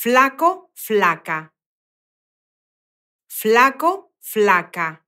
flaco, flaca. Flaco, flaca.